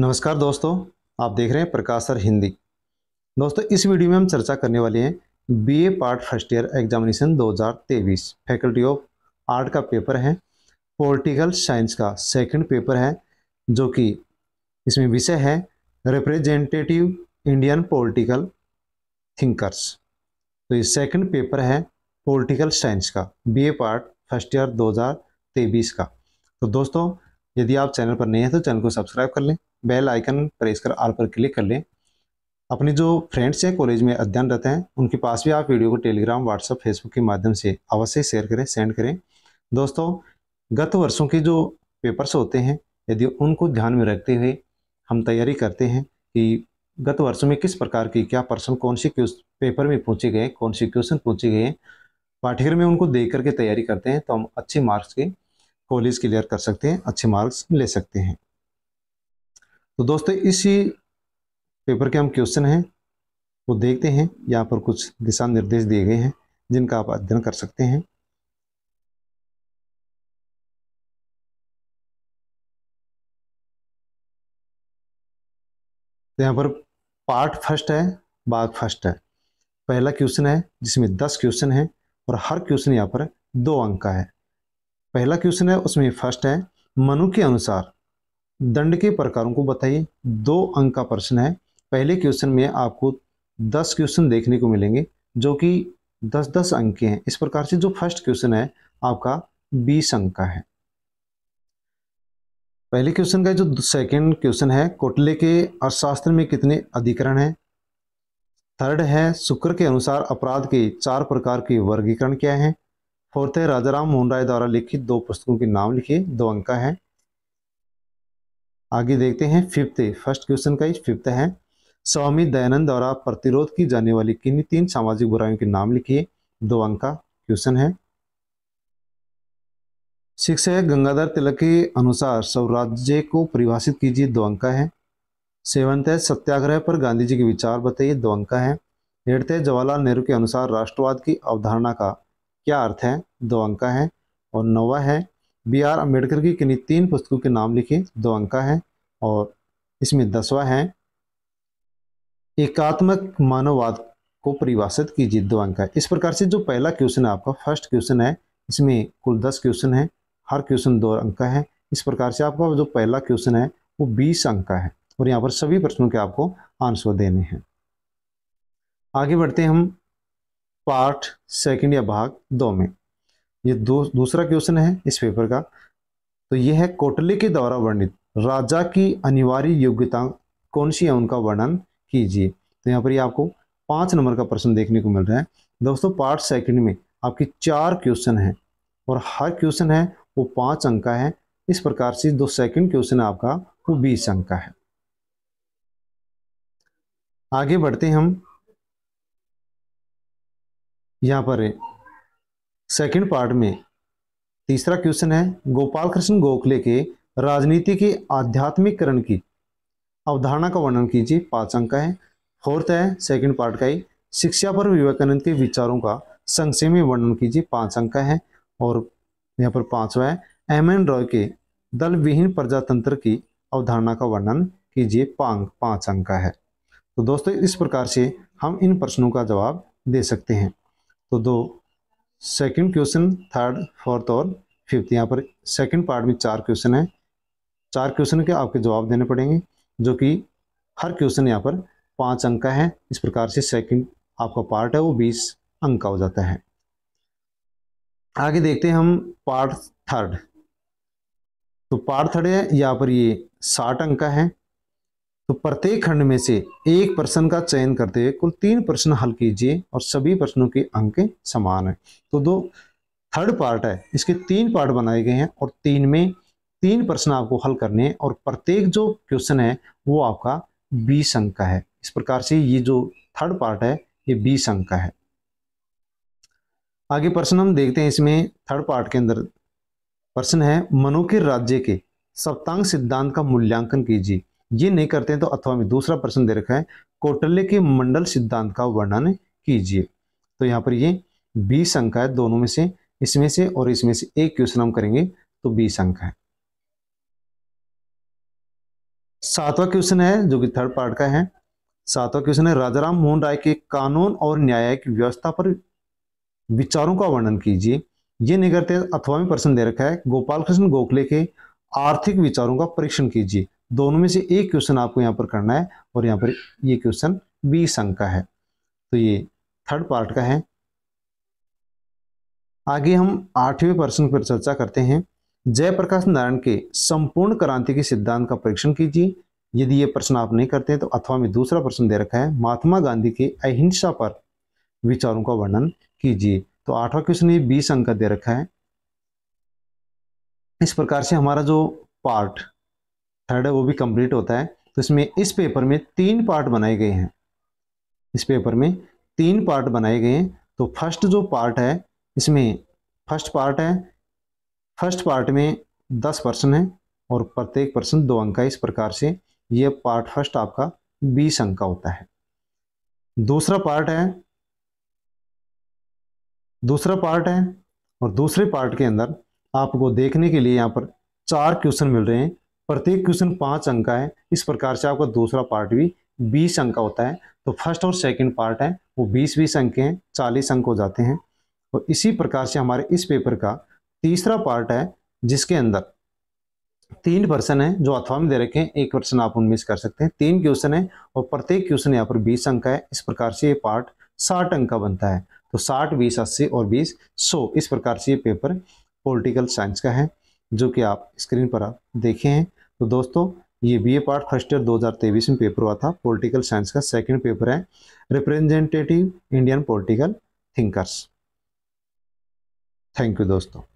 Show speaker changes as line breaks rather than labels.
नमस्कार दोस्तों आप देख रहे हैं प्रकाशर हिंदी दोस्तों इस वीडियो में हम चर्चा करने वाले हैं BA part first year examination 2023 faculty of art का पेपर है पॉलिटिकल साइंस का सेकंड पेपर है जो कि इसमें विषय है रिप्रेजेंटेटिव इंडियन पॉलिटिकल थिंकर्स तो ये सेकंड पेपर है पॉलिटिकल साइंस का बीए पार्ट फर्स्ट ईयर 2023 का तो दोस्तों यदि आप चैनल पर नए हैं तो चैनल को सब्सक्राइब कर लें बेल आइकन प्रेस कर आल पर क्लिक कर लें अपने जो फ्रेंड्स हैं कॉलेज में अध्ययनरत हैं उनके पास भी आप वीडियो को टेलीग्राम व्हाट्सअप फेसबुक के माध्यम से अवश्य शेयर करें सेंड करें दोस्तों गत वर्षों के जो पेपर्स होते हैं यदि उनको ध्यान में रखते हुए हम तैयारी करते हैं कि गत वर्षों में किस प्रकार की क्या प्रश्न कौन से पेपर में पूछे गए कौन से क्वेश्चन पूछे गए हैं पाठ्यक्रम में उनको देख करके तैयारी करते हैं तो हम अच्छे मार्क्स के कॉलेज क्लियर कर सकते हैं अच्छे मार्क्स ले सकते हैं तो दोस्तों इसी पेपर के हम क्वेश्चन हैं वो देखते हैं यहाँ पर कुछ दिशा निर्देश दिए गए हैं जिनका आप अध्ययन कर सकते हैं तो यहाँ पर पार्ट फर्स्ट है बाग फर्स्ट है पहला क्वेश्चन है जिसमें दस क्वेश्चन है और हर क्वेश्चन यहाँ पर दो अंक का है पहला क्वेश्चन है उसमें फर्स्ट है मनु के अनुसार दंड के प्रकारों को बताइए दो अंक का प्रश्न है पहले क्वेश्चन में आपको दस क्वेश्चन देखने को मिलेंगे जो कि दस दस अंक के हैं इस प्रकार से जो फर्स्ट क्वेश्चन है आपका बीस अंक का है पहले क्वेश्चन का जो सेकंड क्वेश्चन है कोटले के अर्थशास्त्र में कितने अधिकरण हैं थर्ड है शुक्र के अनुसार अपराध के चार प्रकार के वर्गीकरण क्या हैं फोर्थ है राजाराम मोहन राय द्वारा लिखित दो पुस्तकों के नाम लिखिए दो अंक है आगे देखते हैं फिफ्थ फर्स्ट क्वेश्चन का ही फिफ्थ है स्वामी दयानंद द्वारा प्रतिरोध की जाने वाली किन तीन सामाजिक बुराइयों के नाम लिखिए दो अंक का क्वेश्चन है शिक्षक गंगाधर तिलक के अनुसार स्वराज्य को परिभाषित कीजिए दो अंक है सेवंथ है सत्याग्रह पर गांधी जी के विचार बताइए दो अंक है एट्थ है जवाहरलाल नेहरू के अनुसार राष्ट्रवाद की अवधारणा का क्या अर्थ है दो अंक है और नौवा है बी आर अम्बेडकर की किन्हीं तीन पुस्तकों के नाम लिखे दो अंका हैं और इसमें दसवा है एकात्मक मानववाद को परिभाषित कीजिए दो अंक है इस प्रकार से जो पहला क्वेश्चन है आपका फर्स्ट क्वेश्चन है इसमें कुल दस क्वेश्चन है हर क्वेश्चन दो अंक है इस प्रकार से आपका जो पहला क्वेश्चन है वो बीस अंक है और यहाँ पर सभी प्रश्नों के आपको आंसर देने हैं आगे बढ़ते हैं हम पार्ट सेकंड या भाग दो में ये दो दूसरा क्वेश्चन है इस पेपर का तो ये है कोटले के द्वारा वर्णित राजा की अनिवार्य योग्यता कौन सी है उनका वर्णन कीजिए तो यहाँ पर ये आपको पांच नंबर का प्रश्न देखने को मिल रहा है दोस्तों पार्ट सेकंड में आपकी चार क्वेश्चन हैं और हर क्वेश्चन है वो पांच अंक का है इस प्रकार से दो सेकंड क्वेश्चन आपका वो बीस अंक का है आगे बढ़ते हम यहाँ पर सेकंड पार्ट में तीसरा क्वेश्चन है गोपाल कृष्ण गोखले के राजनीति के आध्यात्मिकरण की अवधारणा का वर्णन कीजिए पाँच अंक का है फोर्थ है सेकंड पार्ट का ही शिक्षा पर विवेकानंद के विचारों का संक्षेप में वर्णन कीजिए पाँच अंक का है और यहाँ पर पांचवा है एम एन रॉय के दल विहीन प्रजातंत्र की अवधारणा का वर्णन कीजिए पांग पाँच अंक का है तो दोस्तों इस प्रकार से हम इन प्रश्नों का जवाब दे सकते हैं तो दो सेकंड क्वेश्चन थर्ड फोर्थ और फिफ्थ यहाँ पर सेकंड पार्ट में चार क्वेश्चन है चार क्वेश्चन के आपके जवाब देने पड़ेंगे जो कि हर क्वेश्चन यहाँ पर पाँच अंक का है इस प्रकार से सेकंड आपका पार्ट है वो बीस अंक का हो जाता है आगे देखते हैं हम पार्ट थर्ड तो पार्ट थर्ड है यहाँ पर ये साठ अंक का है तो प्रत्येक खंड में से एक प्रश्न का चयन करते हुए कुल तीन प्रश्न हल कीजिए और सभी प्रश्नों के अंक समान है तो दो थर्ड पार्ट है इसके तीन पार्ट बनाए गए हैं और तीन में तीन प्रश्न आपको हल करने हैं और प्रत्येक जो क्वेश्चन है वो आपका बीस अंक का है इस प्रकार से ये जो थर्ड पार्ट है ये बीस अंक का है आगे प्रश्न हम देखते हैं इसमें थर्ड पार्ट के अंदर प्रश्न है मनु के राज्य के सप्तांग सिद्धांत का मूल्यांकन कीजिए ये नहीं करते हैं तो अथवा में दूसरा प्रश्न दे रखा है कौटल्य के मंडल सिद्धांत का वर्णन कीजिए तो यहाँ पर ये बी संख्या है दोनों में से इसमें से और इसमें से एक क्वेश्चन हम करेंगे तो बी संख्या है सातवां क्वेश्चन है जो कि थर्ड पार्ट का है सातवां क्वेश्चन है राजाराम मोहन राय के कानून और न्यायिक व्यवस्था पर विचारों का वर्णन कीजिए ये नहीं करते अथवा में प्रश्न दे रखा है गोपाल कृष्ण गोखले के आर्थिक विचारों का परीक्षण कीजिए दोनों में से एक क्वेश्चन आपको यहाँ पर करना है और यहाँ पर ये क्वेश्चन बीस अंक का है तो ये थर्ड पार्ट का है आगे हम आठवें प्रश्न पर चर्चा करते हैं जयप्रकाश नारायण के संपूर्ण क्रांति के सिद्धांत का परीक्षण कीजिए यदि ये प्रश्न आप नहीं करते हैं तो अथवा में दूसरा प्रश्न दे रखा है महात्मा गांधी के अहिंसा पर विचारों का वर्णन कीजिए तो आठवां क्वेश्चन ये बीस अंक का दे रखा है इस प्रकार से हमारा जो पार्ट थर्ड है वो भी कंप्लीट होता है तो इसमें इस पेपर में तीन पार्ट बनाए गए हैं इस पेपर में तीन पार्ट बनाए गए हैं तो फर्स्ट जो पार्ट है इसमें फर्स्ट पार्ट है फर्स्ट पार्ट में दस पर्सन है और प्रत्येक पर्सन दो अंक है इस प्रकार से यह पार्ट फर्स्ट आपका बीस अंक का होता है दूसरा पार्ट है दूसरा पार्ट है और दूसरे पार्ट के अंदर आपको देखने के लिए यहाँ पर चार क्वेश्चन मिल रहे हैं प्रत्येक क्वेश्चन पाँच अंक का है इस प्रकार से आपका दूसरा पार्ट भी बीस अंक का होता है तो फर्स्ट और सेकंड पार्ट है वो बीस बीस अंक के हैं चालीस अंक हो जाते हैं और इसी प्रकार से हमारे इस पेपर का तीसरा पार्ट है जिसके अंदर तीन पर्सन है जो अथवा में दे रखे हैं एक पर्सन आप उनमें कर सकते हैं तीन क्वेश्चन है और प्रत्येक क्वेश्चन यहाँ पर बीस अंक का है इस प्रकार से ये पार्ट साठ अंक का बनता है तो साठ बीस अस्सी और बीस सौ इस प्रकार से ये पेपर पॉलिटिकल साइंस का है जो कि आप स्क्रीन पर आप देखे हैं तो दोस्तों ये बीए पार्ट फर्स्ट ईयर 2023 में पेपर हुआ था पॉलिटिकल साइंस का सेकंड पेपर है representative Indian political thinkers thank you दोस्तों